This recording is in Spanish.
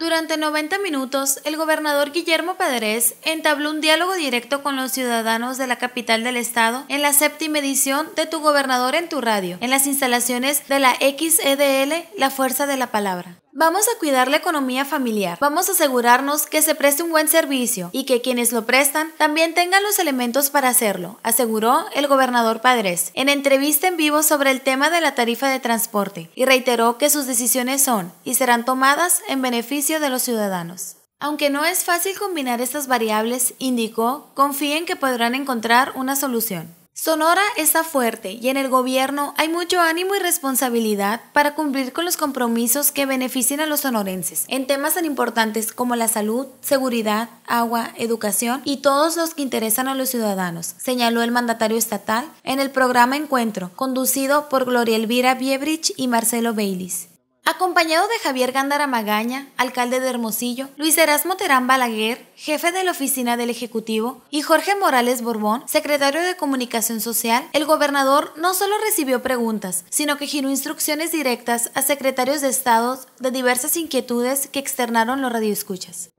Durante 90 minutos, el gobernador Guillermo Pedrez entabló un diálogo directo con los ciudadanos de la capital del estado en la séptima edición de Tu Gobernador en tu Radio, en las instalaciones de la XEDL, la Fuerza de la Palabra. Vamos a cuidar la economía familiar, vamos a asegurarnos que se preste un buen servicio y que quienes lo prestan también tengan los elementos para hacerlo, aseguró el gobernador Padres en entrevista en vivo sobre el tema de la tarifa de transporte y reiteró que sus decisiones son y serán tomadas en beneficio de los ciudadanos. Aunque no es fácil combinar estas variables, indicó, confíen que podrán encontrar una solución. Sonora está fuerte y en el gobierno hay mucho ánimo y responsabilidad para cumplir con los compromisos que beneficien a los sonorenses en temas tan importantes como la salud, seguridad, agua, educación y todos los que interesan a los ciudadanos, señaló el mandatario estatal en el programa Encuentro, conducido por Gloria Elvira Biebrich y Marcelo Baylis. Acompañado de Javier Gándara Magaña, alcalde de Hermosillo, Luis Erasmo Terán Balaguer, jefe de la oficina del Ejecutivo, y Jorge Morales Borbón, secretario de Comunicación Social, el gobernador no solo recibió preguntas, sino que giró instrucciones directas a secretarios de Estado de diversas inquietudes que externaron los radioescuchas.